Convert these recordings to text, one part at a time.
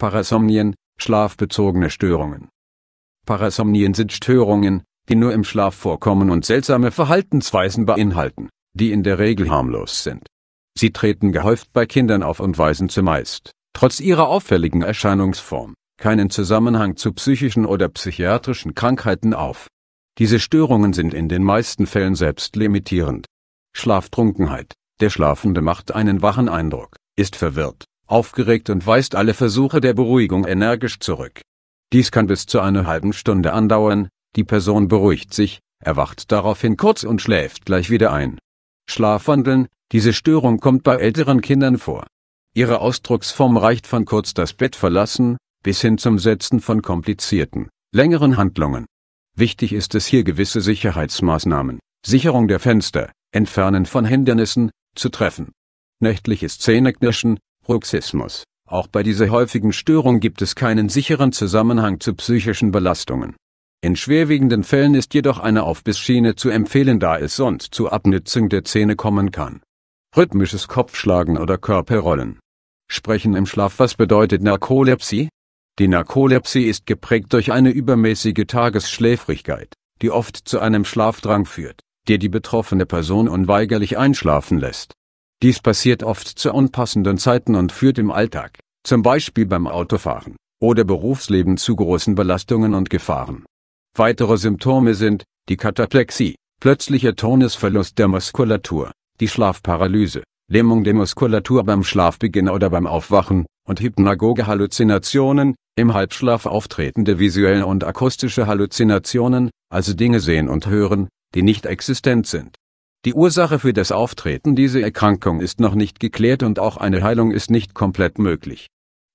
Parasomnien, schlafbezogene Störungen. Parasomnien sind Störungen, die nur im Schlaf vorkommen und seltsame Verhaltensweisen beinhalten, die in der Regel harmlos sind. Sie treten gehäuft bei Kindern auf und weisen zumeist, trotz ihrer auffälligen Erscheinungsform, keinen Zusammenhang zu psychischen oder psychiatrischen Krankheiten auf. Diese Störungen sind in den meisten Fällen selbstlimitierend. Schlaftrunkenheit, der Schlafende macht einen wachen Eindruck, ist verwirrt, aufgeregt und weist alle Versuche der Beruhigung energisch zurück. Dies kann bis zu einer halben Stunde andauern, die Person beruhigt sich, erwacht daraufhin kurz und schläft gleich wieder ein. Schlafwandeln, diese Störung kommt bei älteren Kindern vor. Ihre Ausdrucksform reicht von kurz das Bett verlassen, bis hin zum Setzen von komplizierten, längeren Handlungen. Wichtig ist es hier gewisse Sicherheitsmaßnahmen, Sicherung der Fenster, Entfernen von Hindernissen, zu treffen. Nächtliches Zähneknirschen, Bruxismus. Auch bei dieser häufigen Störung gibt es keinen sicheren Zusammenhang zu psychischen Belastungen. In schwerwiegenden Fällen ist jedoch eine Aufbissschiene zu empfehlen, da es sonst zu Abnützung der Zähne kommen kann. Rhythmisches Kopfschlagen oder Körperrollen. Sprechen im Schlaf. Was bedeutet Narkolepsie? Die Narkolepsie ist geprägt durch eine übermäßige Tagesschläfrigkeit, die oft zu einem Schlafdrang führt, der die betroffene Person unweigerlich einschlafen lässt. Dies passiert oft zu unpassenden Zeiten und führt im Alltag, zum Beispiel beim Autofahren oder Berufsleben zu großen Belastungen und Gefahren. Weitere Symptome sind die Kataplexie, plötzlicher Tonusverlust der Muskulatur, die Schlafparalyse, Lähmung der Muskulatur beim Schlafbeginn oder beim Aufwachen, und hypnagoge Halluzinationen, im Halbschlaf auftretende visuelle und akustische Halluzinationen, also Dinge sehen und hören, die nicht existent sind. Die Ursache für das Auftreten dieser Erkrankung ist noch nicht geklärt und auch eine Heilung ist nicht komplett möglich.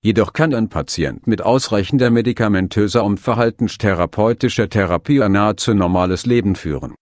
Jedoch kann ein Patient mit ausreichender medikamentöser und verhaltenstherapeutischer Therapie ein nahezu normales Leben führen